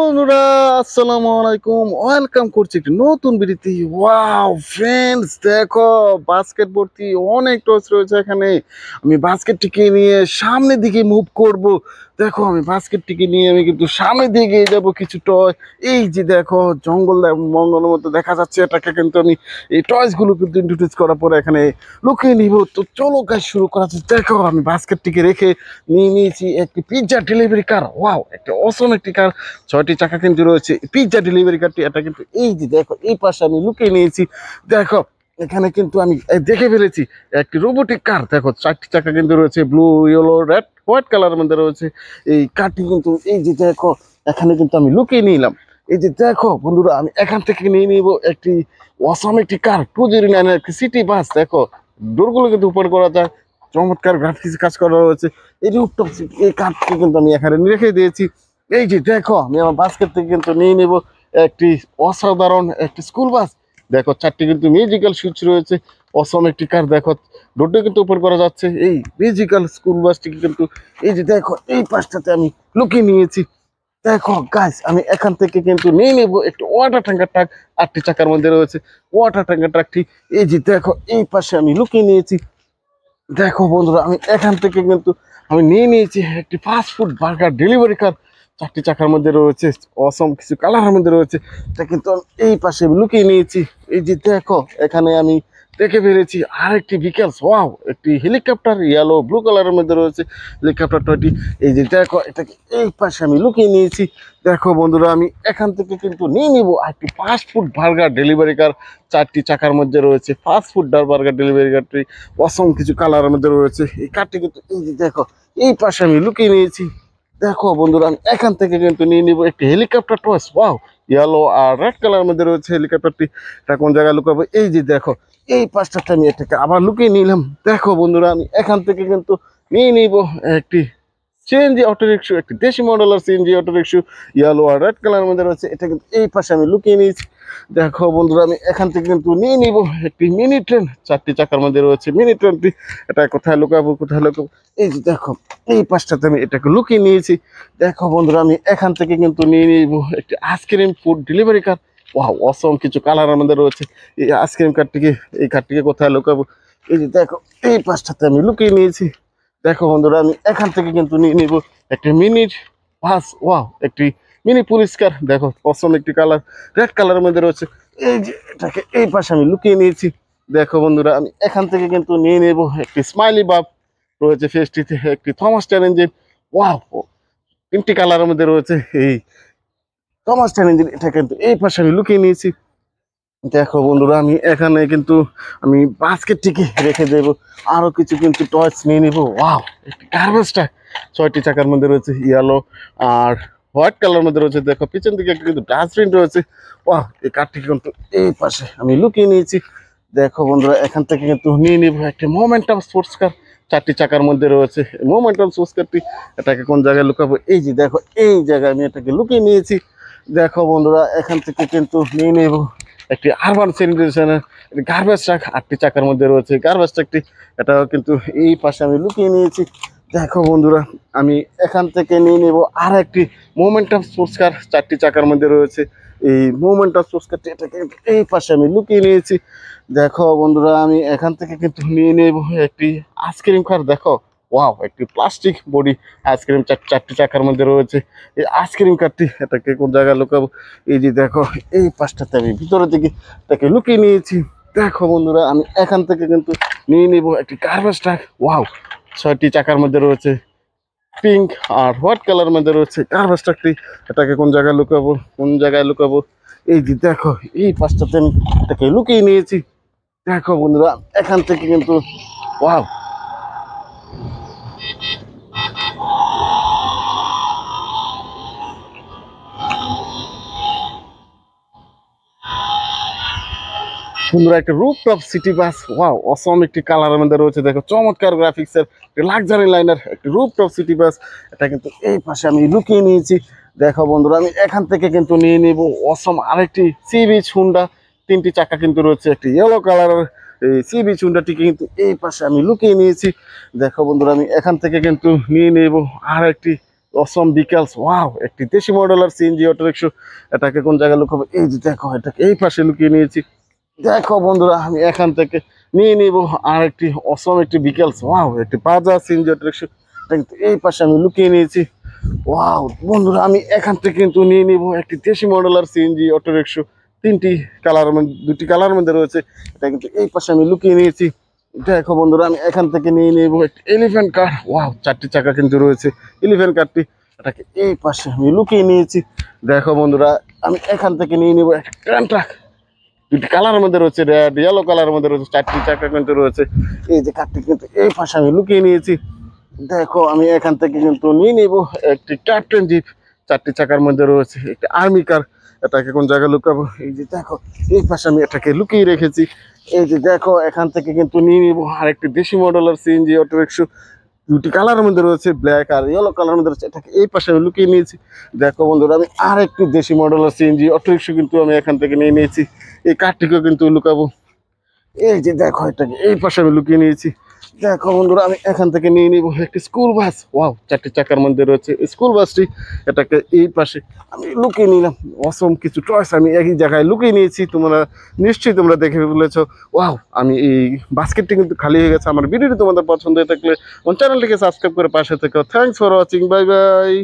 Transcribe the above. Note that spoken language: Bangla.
বন্ধুরা আসসালামু আলাইকুম ওয়েলকাম করছি একটি নতুন বিরতি ওয়াও ফ্রেন্ডস দেখো বাস্কেট ভর্তি অনেক টস রয়েছে এখানে আমি বাস্কেটটিকে নিয়ে সামনের দিকে মুভ করব দেখো আমি বাস্কেটটিকে নিয়ে আমি কিন্তু সামনের দিকে যাব কিছু টয় এই যে দেখো জঙ্গল মঙ্গলের মতো দেখা যাচ্ছে এটাকে কিন্তু আমি এই টয়সগুলো কিন্তু ইন্ট্রোডিউস করার পরে এখানে লুকিয়ে নিব তো চলো কাজ শুরু করা দেখো আমি বাস্কেটটিকে রেখে নিয়ে নিয়েছি একটি পিৎজা ডেলিভারি কার ওয়াও একটা অসম একটি কার ছয়টি চাকা কিন্তু রয়েছে পিৎজা ডেলিভারি কার্ডটি এটা কিন্তু এই যে দেখো এই পাশে আমি লুকিয়ে নিয়েছি দেখো এখানে কিন্তু আমি দেখে ফেলেছি একটি রোবোটিক কার দেখো চারটি চাকা কিন্তু রয়েছে ব্লু ইয়েলো রেড হোয়াইট কালারের মধ্যে রয়েছে এই কারটি কিন্তু এই যে দেখো এখানে কিন্তু আমি লুকিয়ে নিলাম এই যে দেখো বন্ধুরা আমি এখান থেকে নিয়ে নিব একটি অসম একটি কার টু জিরো নাইন একটি সিটি বাস দেখো ডোরগুলো কিন্তু ওপেন করা যায় চমৎকার গ্রাফিক্স কাজ করা রয়েছে এই রুপটপ এই কারটি কিন্তু আমি এখানে রেখে দিয়েছি এই যে দেখো আমি আমার বাস থেকে কিন্তু নিয়ে নেব একটি অসাধারণ একটি স্কুল বাস দেখো চারটি কিন্তু মিউজিক্যাল সুইচ রয়েছে অসম একটি কার দেখো রোডে কিন্তু উপর করা যাচ্ছে এই মিউজিক্যাল স্কুল বাসটিকে কিন্তু এই যে দেখো এই পাশটাতে আমি লুকিয়ে নিয়েছি দেখো গাছ আমি এখান থেকে কিন্তু নিয়ে নেবো একটু ওয়াটার ট্যাঙ্কার ট্রাক আটটি চাকার মধ্যে রয়েছে ওয়াটার ট্যাঙ্কার ট্রাকটি এই যে দেখো এই পাশে আমি লুকিয়ে নিয়েছি দেখো বন্ধুরা আমি এখান থেকে কিন্তু আমি নিয়ে নিয়েছি একটি fast food burger delivery car চারটি চাকার মধ্যে রয়েছে অসম কিছু কালারের মধ্যে রয়েছে তা কিন্তু এই পাশে লুকিয়ে নিয়েছি এই যে দেখো এখানে আমি দেখে ফেলেছি আর একটি ভিকেলস ওয়াও একটি হেলিকপ্টার ইয়েলো ব্লু কালারের মধ্যে রয়েছে হেলিকপ্টারটি এই যে দেখো এটাকে এই পাশে আমি লুকিয়ে নিয়েছি দেখো বন্ধুরা আমি এখান থেকে কিন্তু নিয়ে নিব একটি fast food burger delivery car চারটি চাকার মধ্যে রয়েছে ফাস্ট ফুড ডার বার্গার ডেলিভারি কারটি অসম কিছু কালারের মধ্যে রয়েছে এই কারটি কিন্তু এই যে দেখো এই পাশে আমি লুকিয়ে নিয়েছি দেখো বন্ধুরা এখান থেকে কিন্তু নিয়ে নিব একটি হেলিকপ্টার টস ওয়াও ইয়েলো আর রেড কালার মধ্যে রয়েছে হেলিকপ্টারটি এটা কোন জায়গায় লুকাবো এই যে দেখো এই পাঁচটাতে আমি এটাকে আবার লুকিয়ে নিলাম দেখো বন্ধুরা আমি এখান থেকে কিন্তু নিয়ে নিব একটি সিএনজি অটো রিক্সা একটি দেশি মডেল আর সিএনজি অটো রিক্সা ইয়েলো আর রেড কালার মধ্যে রয়েছে এটা কিন্তু এই পাশে আমি লুকিয়ে নিয়েছি দেখো বন্ধুরা আমি এখান থেকে কিন্তু নিয়ে নিব একটি মিনি ট্রেন চারটি চাকার মধ্যে রয়েছে মিনি ট্রেনটি এটা কোথায় লুকাবো কোথায় লুকাবো এই যে দেখো এই পাশটাতে আমি এটাকে লুকিয়ে নিয়েছি দেখো বন্ধুরা আমি এখান থেকে কিন্তু নিয়ে নিব একটি ice cream food delivery car wow awesome কিছু কালার আমাদের রয়েছে এই আইসক্রিম কার্ডটিকে এই কার্ডটিকে কোথায় লুকাবো এই যে দেখো এই পাশটাতে আমি লুকিয়ে নিয়েছি দেখো বন্ধুরা আমি এখান থেকে কিন্তু নিয়ে নিব একটি মিনিট পাস ওয়াও একটি মিনি পরিষ্কার দেখো পছন্দ একটি কালার রেড কালারের মধ্যে রয়েছে এই যে এটাকে এই পাশে আমি লুকিয়ে নিয়েছি দেখো বন্ধুরা আমি এখান থেকে কিন্তু নিয়ে নেব একটি স্মাইলি বাপ রয়েছে ফেসটিতে একটি থমাস চ্যালেঞ্জের ওয়াও তিনটি কালারের মধ্যে রয়েছে এই থমাস চ্যালেঞ্জের এটা কিন্তু এই পাশে আমি লুকিয়ে নিয়েছি দেখো বন্ধুরা আমি এখানে কিন্তু আমি টিকে রেখে দেব আরও কিছু কিন্তু টর্চ নিয়ে নিব ওয়াও একটি গার্বেজটা ছয়টি চাকার মধ্যে রয়েছে ইয়েলো আর হোয়াইট কালার মধ্যে রয়েছে দেখো পিছন দিকে একটা কিন্তু ডাস্টবিন রয়েছে ওয়া এই কাঠটিকে কিন্তু এই পাশে আমি লুকিয়ে নিয়েছি দেখো বন্ধুরা এখান থেকে কিন্তু নিয়ে নিব একটি মোমেন্টাম স্পোর্টস কার চারটি চাকার মধ্যে রয়েছে মোমেন্টাম স্পোর্টস কারটি এটাকে কোন জায়গায় লুকাবো এই যে দেখো এই জায়গায় আমি এটাকে লুকিয়ে নিয়েছি দেখো বন্ধুরা এখান থেকে কিন্তু নিয়ে নেব একটি আরবান সেনিটেশনের গার্বেজ ট্রাক আটটি চাকার মধ্যে রয়েছে গার্বেজ ট্রাকটি এটাও কিন্তু এই পাশে আমি লুকিয়ে নিয়েছি দেখো বন্ধুরা আমি এখান থেকে নিয়ে নেব আর একটি মুভমেন্ট অফ সংস্কার চারটি চাকার মধ্যে রয়েছে এই মুভমেন্ট অফ কারটি এটাকে এই পাশে আমি লুকিয়ে নিয়েছি দেখো বন্ধুরা আমি এখান থেকে কিন্তু নিয়ে নেব একটি আইসক্রিম খার দেখো ওয়াও একটি প্লাস্টিক বডি আইসক্রিম চার চারটি চাকার মধ্যে রয়েছে এই আইসক্রিম কারটি এটাকে কোন জায়গায় লুকাবো এই যে দেখো এই পাশটাতে আমি ভিতরে থেকে তাকে লুকিয়ে নিয়েছি দেখো বন্ধুরা আমি এখান থেকে কিন্তু নিয়ে নিব একটি গার্বেজ ট্রাক ওয়াও ছয়টি চাকার মধ্যে রয়েছে পিঙ্ক আর হোয়াইট কালার মধ্যে রয়েছে গার্বেজ ট্রাকটি এটাকে কোন জায়গায় লুকাবো কোন জায়গায় লুকাবো এই যে দেখো এই পাশটাতে আমি এটাকে লুকিয়ে নিয়েছি দেখো বন্ধুরা এখান থেকে কিন্তু ওয়াও সুন্দর একটা rooftop city bus wow awesome একটি কালারের মধ্যে রয়েছে দেখো চমৎকার গ্রাফিক্সের লাক্সারি লাইনার একটি রুপটপ সিটি বাস এটা কিন্তু এই পাশে আমি লুকিয়ে নিয়েছি দেখো বন্ধুরা আমি এখান থেকে কিন্তু নিয়ে নিব অসম আরেকটি সি বিচ হুন্ডা তিনটি চাকা কিন্তু রয়েছে একটি ইয়েলো কালারের এই সি বিচ হুন্ডাটিকে কিন্তু এই পাশে আমি লুকিয়ে নিয়েছি দেখো বন্ধুরা আমি এখান থেকে কিন্তু নিয়ে নেব আর একটি অসম বিকেলস ওয়াও একটি দেশি মডেলার সিএনজি অটোরিক্সো এটাকে কোন জায়গায় লুকাবো এই যে দেখো এটাকে এই পাশে লুকিয়ে নিয়েছি দেখো বন্ধুরা আমি এখান থেকে নিয়ে নিব আর একটি অসম একটি বিকেলস ওয়াও একটি পাজা সিনজোট এই পাশে আমি লুকিয়ে নিয়েছি ওয়াও বন্ধুরা আমি এখান থেকে কিন্তু নিয়ে নিব একটি দেশি মডেলার সিএনজি অটোরিক্সো তিনটি কালার দুটি কালার মধ্যে রয়েছে এটা কিন্তু এই পাশে আমি লুকিয়ে নিয়েছি দেখো বন্ধুরা আমি এখান থেকে নিয়ে নিব একটি এলিফ্যান্ট কার ওয়াও চারটি চাকা কিন্তু রয়েছে এলিফ্যান্ট কারটি এটাকে এই পাশে আমি লুকিয়ে নিয়েছি দেখো বন্ধুরা আমি এখান থেকে নিয়ে নিব একটা ট্রাক দুটি কালারের মধ্যে রয়েছে রেড ইয়েলো কালারের মধ্যে রয়েছে চারটি চারটা কিন্তু রয়েছে এই যে কাঠটি কিন্তু এই পাশে আমি লুকিয়ে নিয়েছি দেখো আমি এখান থেকে কিন্তু নিয়ে নিব একটি ক্যাপ্টেন জিপ চারটি চাকার মধ্যে রয়েছে একটি আর্মি কার এটাকে কোন জায়গায় লুকাবো এই যে দেখো এই পাশে আমি এটাকে লুকিয়ে রেখেছি এই যে দেখো এখান থেকে কিন্তু নিয়ে নিব আরেকটি দেশি মডেলের সিএনজি অটোরিক্সো দুটি কালারের মধ্যে রয়েছে ব্ল্যাক আর ইয়েলো কালারের মধ্যে রয়েছে এটাকে এই পাশে আমি লুকিয়ে নিয়েছি দেখো বন্ধুরা আমি আরেকটি দেশি মডেলের সিএনজি অটোরিক্সো কিন্তু আমি এখান থেকে নিয়ে নিয়েছি এই কাঠটিকেও কিন্তু লুকাবো এই যে দেখো এটাকে এই পাশে আমি লুকিয়ে নিয়েছি দেখো বন্ধুরা আমি এখান থেকে নিয়ে নিবো একটি স্কুল বাস ওয়াও চারটি চাকার মধ্যে রয়েছে স্কুল বাসটি এটাকে এই পাশে আমি লুকিয়ে নিলাম অসম কিছু টয়স আমি একই জায়গায় লুকিয়ে নিয়েছি তোমরা নিশ্চয়ই তোমরা দেখে বলেছ ওয়াও আমি এই বাস্কেটটি কিন্তু খালি হয়ে গেছে আমার ভিডিওটি তোমাদের পছন্দ হয়ে থাকলে আমার চ্যানেলটিকে সাবস্ক্রাইব করে পাশে থেকে thanks for watching bye by